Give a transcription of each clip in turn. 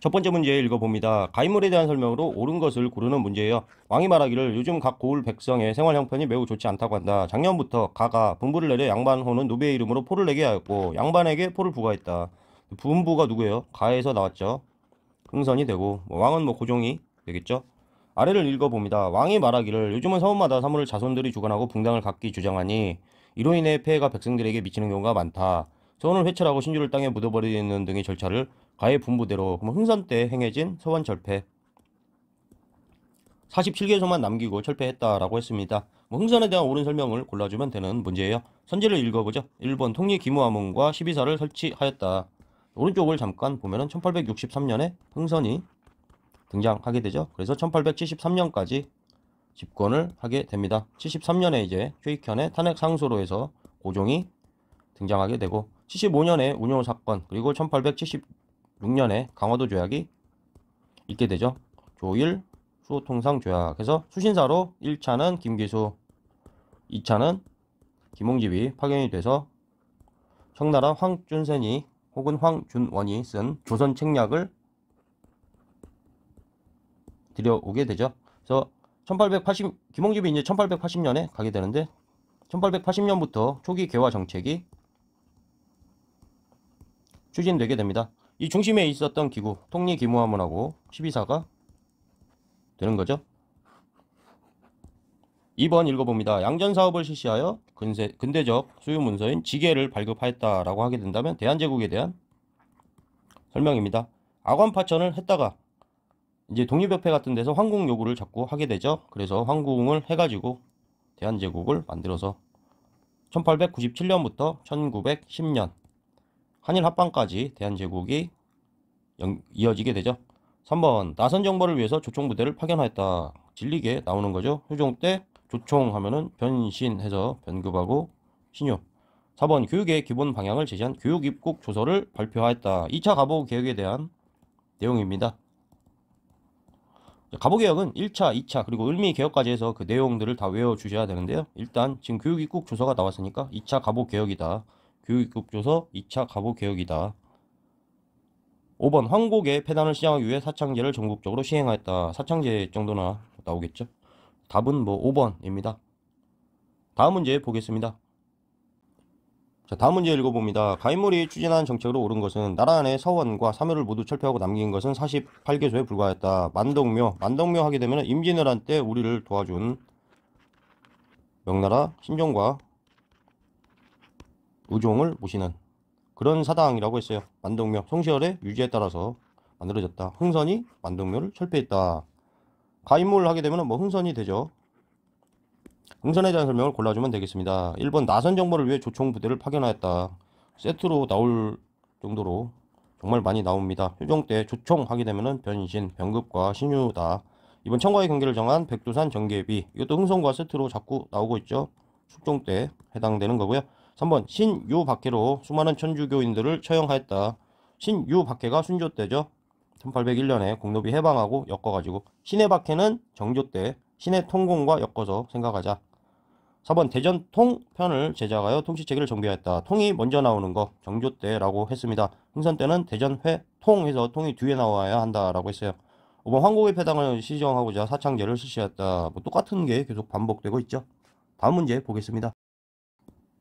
첫 번째 문제 읽어봅니다. 가인물에 대한 설명으로 옳은 것을 고르는 문제예요. 왕이 말하기를 요즘 각 고을 백성의 생활 형편이 매우 좋지 않다고 한다. 작년부터 가가 분부를 내려 양반호는 누비의 이름으로 포를 내게 하였고 양반에게 포를 부과했다. 분부가 누구예요? 가에서 나왔죠. 흥선이 되고 뭐 왕은 뭐 고종이 되겠죠. 아래를 읽어봅니다. 왕이 말하기를 요즘은 서원마다 사물을 자손들이 주관하고 붕당을 갖기 주장하니 이로 인해 폐해가 백성들에게 미치는 경우가 많다. 서원을 회철하고 신주를 땅에 묻어버리는 등의 절차를 가해 분부대로 흥선 때 행해진 서원 절패 47개소만 남기고 철폐했다라고 했습니다. 뭐 흥선에 대한 옳은 설명을 골라주면 되는 문제예요. 선지를 읽어보죠. 1번 통리 기무화문과 12사를 설치하였다. 오른쪽을 잠깐 보면은 1863년에 흥선이 등장하게 되죠. 그래서 1873년까지 집권을 하게 됩니다. 73년에 이제 최익현의 탄핵 상소로 해서 고종이 등장하게 되고 75년에 운용 사건 그리고 1870 6년에 강화도 조약이 있게 되죠. 조일 수호통상 조약에서 수신사로 1차는 김기수, 2차는 김홍집이 파견이 돼서 청나라 황준 s e 이 혹은 황준원이 쓴 조선 책략을 들여오게 되죠. 그래서 1880 김홍집이 이제 1880년에 가게 되는데 1880년부터 초기 개화 정책이 추진되게 됩니다. 이 중심에 있었던 기구 통리기무화문하고 12사가 되는 거죠. 2번 읽어봅니다. 양전사업을 실시하여 근세, 근대적 수요문서인 지계를 발급하였다라고 하게 된다면 대한제국에 대한 설명입니다. 악원파천을 했다가 이제 독립협회 같은 데서 황궁 요구를 자꾸 하게 되죠. 그래서 황궁을 해가지고 대한제국을 만들어서 1897년부터 1910년 한일 합방까지 대한제국이 연, 이어지게 되죠. 3번 나선 정보를 위해서 조총 부대를 파견하였다. 진리게 나오는 거죠. 효종 때 조총 하면은 변신해서 변급하고 신요. 4번 교육의 기본 방향을 제시한 교육 입국 조서를 발표하였다. 2차 가보 개혁에 대한 내용입니다. 가보 개혁은 1차, 2차 그리고 을미 개혁까지 해서 그 내용들을 다 외워 주셔야 되는데요. 일단 지금 교육 입국 조서가 나왔으니까 2차 가보 개혁이다. 교육급조서 2차 가부개혁이다. 5번 황곡의 폐단을 시행하기 위해 사창제를 전국적으로 시행하였다. 사창제 정도나 나오겠죠? 답은 뭐 5번입니다. 다음 문제 보겠습니다. 자, 다음 문제 읽어봅니다. 가인물이 추진한 정책으로 오른 것은 나라 안에 서원과 사묘를 모두 철폐하고 남긴 것은 48개소에 불과했다. 만덕묘, 만덕묘 하게 되면 임진왜란 때 우리를 도와준 명나라, 신정과 우종을 모시는 그런 사당이라고 했어요. 만동묘 성시열의 유지에 따라서 만들어졌다. 흥선이 만동묘를 철폐했다. 가인물을 하게 되면 뭐 흥선이 되죠. 흥선에 대한 설명을 골라주면 되겠습니다. 1번 나선 정보를 위해 조총 부대를 파견하였다. 세트로 나올 정도로 정말 많이 나옵니다. 효종때 조총하게 되면 변신, 병급과 신유다. 이번 청과의 경계를 정한 백두산 정계비 이것도 흥선과 세트로 자꾸 나오고 있죠. 숙종 때 해당되는 거고요. 3번 신유박해로 수많은 천주교인들을 처형하였다. 신유박해가 순조 때죠. 1801년에 공노비 해방하고 엮어가지고 신의 박해는 정조 때 신의 통공과 엮어서 생각하자. 4번 대전 통편을 제작하여 통치체계를 정비하였다. 통이 먼저 나오는 거 정조 때라고 했습니다. 흥선 때는 대전 회통 해서 통이 뒤에 나와야 한다라고 했어요. 5번 황국의 패당을 시정하고자 사창제를 실시했다. 뭐 똑같은 게 계속 반복되고 있죠. 다음 문제 보겠습니다.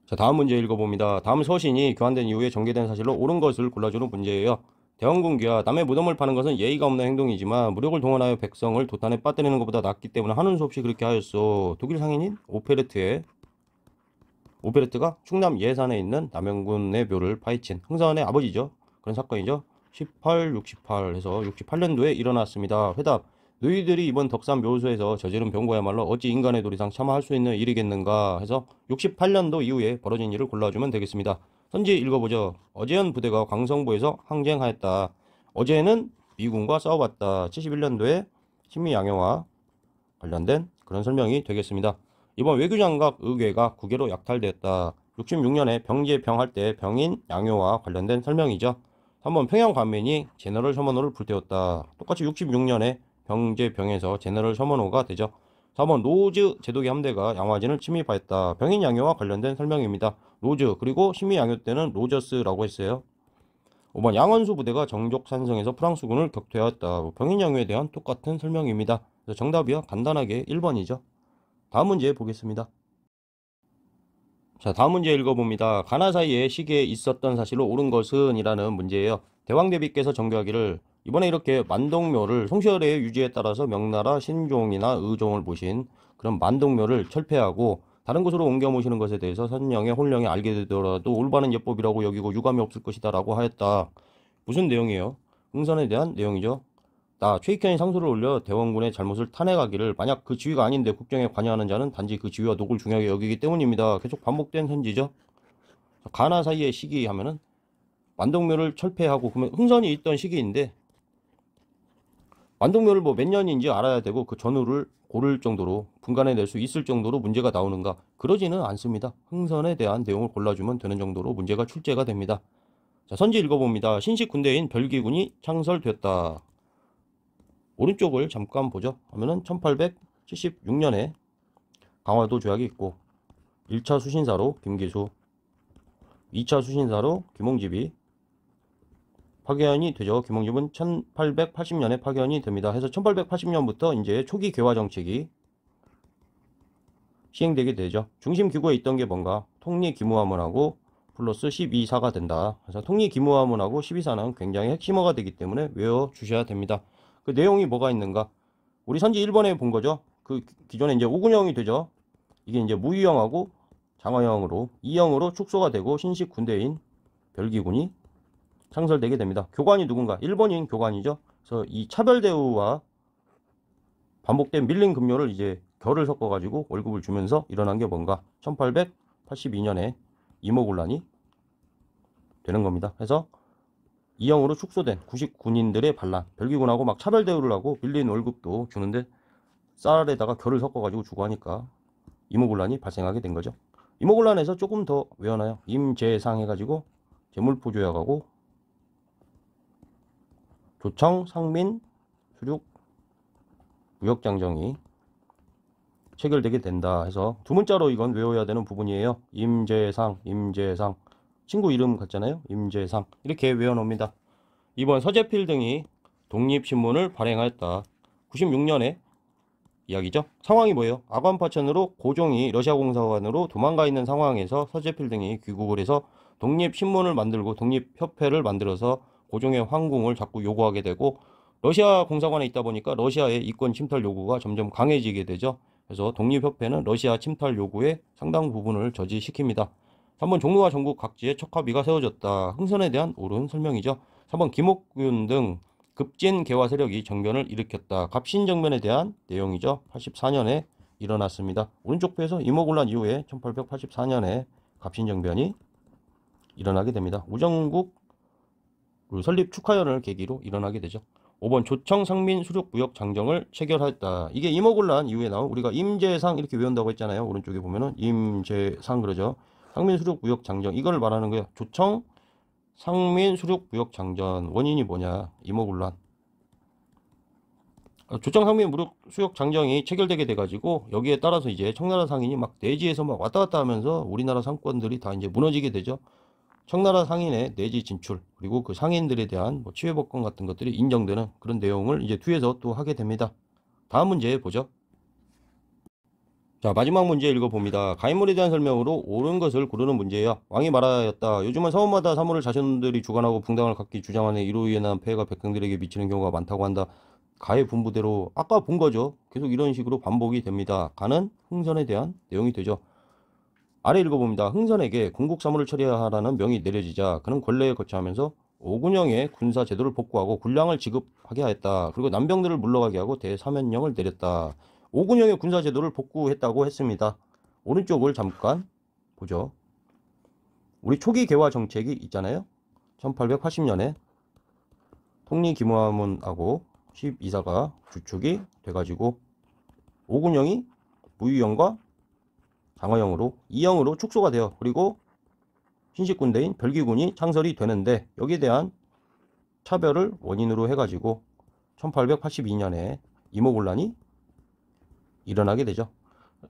자, 다음 문제 읽어봅니다. 다음 서신이 교환된 이후에 전개된 사실로 옳은 것을 골라주는 문제예요. 대원군기와 남의 무덤을 파는 것은 예의가 없는 행동이지만 무력을 동원하여 백성을 도탄에 빠뜨리는 것보다 낫기 때문에 하는 수 없이 그렇게 하였어. 독일 상인인 오페르트의 오페르트가 충남 예산에 있는 남영군의 묘를 파헤친 흥선의 아버지죠. 그런 사건이죠. 1868에서 68년도에 일어났습니다. 회답 너희들이 이번 덕산 묘소에서 저지른 병고야말로 어찌 인간의 도리상 참아할 수 있는 일이겠는가 해서 68년도 이후에 벌어진 일을 골라주면 되겠습니다. 현재 읽어보죠. 어제는 부대가 광성부에서 항쟁하였다. 어제는 미군과 싸워봤다. 71년도에 신미 양해와 관련된 그런 설명이 되겠습니다. 이번 외교장각 의궤가 국외로 약탈되었다 66년에 병제병할 때 병인 양요와 관련된 설명이죠. 3번 평양 관민이 제너럴 셔먼호를 불태웠다. 똑같이 66년에 병제병에서 제너럴 셔머노가 되죠. 4번 노즈 제독의 함대가 양화진을 침입하였다. 병인 양요와 관련된 설명입니다. 노즈 그리고 심의 양요 때는 로저스라고 했어요. 5번 양원수 부대가 정족산성에서 프랑스군을 격퇴하였다. 뭐 병인 양요에 대한 똑같은 설명입니다. 정답이요. 간단하게 1번이죠. 다음 문제 보겠습니다. 자, 다음 문제 읽어봅니다. 가나 사이에 시계에 있었던 사실로 옳은 것은 이라는 문제예요. 대왕대비께서 정교하기를 이번에 이렇게 만동묘를 송시열의 유지에 따라서 명나라 신종이나 의종을 모신 그런 만동묘를 철폐하고 다른 곳으로 옮겨 모시는 것에 대해서 선령의 혼령이 알게 되더라도 올바른 예법이라고 여기고 유감이 없을 것이다 라고 하였다. 무슨 내용이에요? 흥선에 대한 내용이죠. 나 최익현이 상소를 올려 대원군의 잘못을 탄핵하기를 만약 그 지위가 아닌데 국정에 관여하는 자는 단지 그 지위와 녹을 중요하게 여기기 때문입니다. 계속 반복된 현지죠. 가나 사이의 시기 하면은 만동묘를 철폐하고 그러면 흥선이 있던 시기인데 완동묘를 뭐 몇 년인지 알아야 되고 그 전후를 고를 정도로 분간해낼 수 있을 정도로 문제가 나오는가 그러지는 않습니다. 흥선에 대한 내용을 골라주면 되는 정도로 문제가 출제가 됩니다. 자 선지 읽어봅니다. 신식 군대인 별기군이 창설됐다. 오른쪽을 잠깐 보죠. 하면은 1876년에 강화도 조약이 있고 1차 수신사로 김기수, 2차 수신사로 김홍집이 파견이 되죠. 김홍집은 1880년에 파견이 됩니다. 해서 1880년부터 이제 초기 개화 정책이 시행되게 되죠. 중심 기구에 있던 게 뭔가 통리 기무화문하고 플러스 12사가 된다. 그래서 통리 기무화문하고 12사는 굉장히 핵심어가 되기 때문에 외워 주셔야 됩니다. 그 내용이 뭐가 있는가? 우리 선지 1번에 본 거죠. 그 기존에 이제 오군형이 되죠. 이게 이제 무위형하고 장화형으로 이형으로 축소가 되고 신식 군대인 별기군이 창설되게 됩니다. 교관이 누군가? 일본인 교관이죠. 그래서 이 차별 대우와 반복된 밀린 급료를 이제 결을 섞어가지고 월급을 주면서 일어난 게 뭔가 1882년에 이모군란이 되는 겁니다. 그래서 이형으로 축소된 9 9인들의 반란, 별기군하고 막 차별 대우를 하고 밀린 월급도 주는데 쌀에다가 결을 섞어가지고 주고 하니까 이모군란이 발생하게 된 거죠. 이모군란에서 조금 더 외워놔요. 임재상 해가지고 재물포 조약하고 조청, 상민, 수륙, 무역장정이 체결되게 된다 해서 두 문자로 이건 외워야 되는 부분이에요. 임재상, 임재상 친구 이름 같잖아요. 임재상 이렇게 외워놉니다. 이번 서재필 등이 독립신문을 발행하였다. 96년에 이야기죠. 상황이 뭐예요? 아관파천으로 고종이 러시아 공사관으로 도망가 있는 상황에서 서재필 등이 귀국을 해서 독립신문을 만들고 독립협회를 만들어서 고종의 황궁을 자꾸 요구하게 되고 러시아 공사관에 있다 보니까 러시아의 이권 침탈 요구가 점점 강해지게 되죠. 그래서 독립협회는 러시아 침탈 요구의 상당 부분을 저지시킵니다. 3번 종로와 전국 각지에 척화비가 세워졌다. 흥선에 대한 옳은 설명이죠. 3번 김옥균 등 급진 개화 세력이 정변을 일으켰다. 갑신 정변에 대한 내용이죠. 84년에 일어났습니다. 오른쪽 배에서 임오군란 이후에 1884년에 갑신 정변이 일어나게 됩니다. 우정국 그리고 설립 축하연을 계기로 일어나게 되죠. 5번 조청 상민 수륙 무역 장정을 체결하였다 이게 임오군란 이후에 나온 우리가 임재상 이렇게 외운다고 했잖아요. 오른쪽에 보면은 임재상 그러죠. 상민 수륙 무역 장정 이걸 말하는 거예요. 조청 상민 수륙 무역 장전 원인이 뭐냐? 임오군란 어, 조청 상민 무력 수역 장정이 체결되게 돼 가지고 여기에 따라서 이제 청나라 상인이 막 내지에서 막 왔다 갔다 하면서 우리나라 상권들이 다 이제 무너지게 되죠. 청나라 상인의 내지 진출 그리고 그 상인들에 대한 뭐 치외법권 같은 것들이 인정되는 그런 내용을 이제 뒤에서 또 하게 됩니다. 다음 문제 보죠. 자 마지막 문제 읽어봅니다. 가인물에 대한 설명으로 옳은 것을 고르는 문제야. 왕이 말하였다. 요즘은 사원마다 사물을 자신들이 주관하고 붕당을 갖기 주장하는 이로 인한 폐해가 백성들에게 미치는 경우가 많다고 한다. 가의 분부대로 아까 본 거죠. 계속 이런 식으로 반복이 됩니다. 가는 흥선에 대한 내용이 되죠. 아래 읽어봅니다. 흥선에게 군국 사무를 처리하라는 명이 내려지자 그는 권례에 거처하면서 오군영의 군사 제도를 복구하고 군량을 지급하게 하였다. 그리고 남병들을 물러가게 하고 대사면령을 내렸다. 오군영의 군사 제도를 복구했다고 했습니다. 오른쪽을 잠깐 보죠. 우리 초기 개화 정책이 있잖아요. 1880년에 통리 기무화문하고 12사가 주축이 돼가지고 오군영이 무위영과 강화형으로 2형으로 축소가 돼요. 그리고 신식군대인 별기군이 창설이 되는데 여기에 대한 차별을 원인으로 해가지고 1882년에 이모군란이 일어나게 되죠.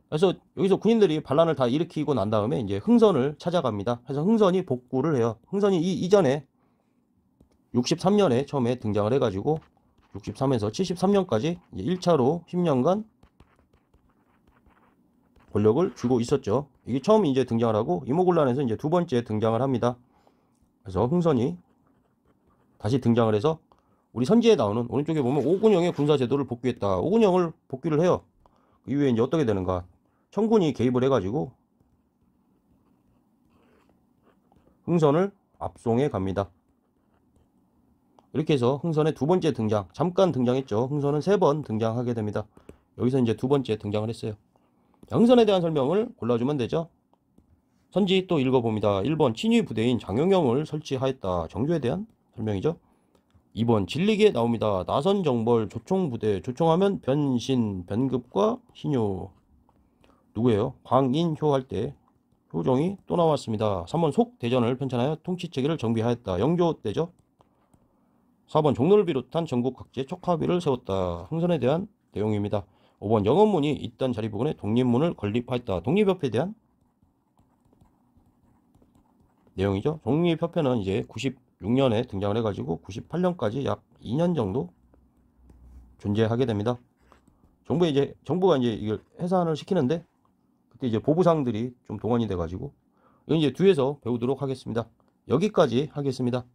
그래서 여기서 군인들이 반란을 다 일으키고 난 다음에 이제 흥선을 찾아갑니다. 그래서 흥선이 복구를 해요. 흥선이 이 이전에 63년에 처음에 등장을 해가지고 63에서 73년까지 1차로 10년간 권력을 주고 있었죠. 이게 처음 이제 등장을 하고 이모굴란에서 이제 두 번째 등장을 합니다. 그래서 흥선이 다시 등장을 해서 우리 선지에 나오는 오른쪽에 보면 오군영의 군사제도를 복귀했다. 오군영을 복귀를 해요. 그 이후에 이제 어떻게 되는가? 청군이 개입을 해가지고 흥선을 압송해 갑니다. 이렇게 해서 흥선의 두 번째 등장, 잠깐 등장했죠. 흥선은 세 번 등장하게 됩니다. 여기서 이제 두 번째 등장을 했어요. 양선에 대한 설명을 골라주면 되죠. 선지 또 읽어봅니다. 1번 친위 부대인 장영영을 설치하였다. 정조에 대한 설명이죠. 2번 진리기에 나옵니다. 나선 정벌 조총 부대 조총하면 변신 변급과 신효 누구예요? 광인효 할 때 효종이 또 나왔습니다. 3번 속 대전을 편찬하여 통치 체계를 정비하였다. 영조 때죠. 4번 종로를 비롯한 전국 각지에 촉합위를 세웠다. 흥선에 대한 내용입니다. 5번 영업문이 있던 자리 부근에 독립문을 건립하였다. 독립협회에 대한 내용이죠. 독립협회는 이제 96년에 등장을 해가지고 98년까지 약 2년 정도 존재하게 됩니다. 정부에 이제 정부가 이제 이걸 해산을 시키는데 그때 이제 보부상들이 좀 동원이 돼가지고 이제 뒤에서 배우도록 하겠습니다. 여기까지 하겠습니다.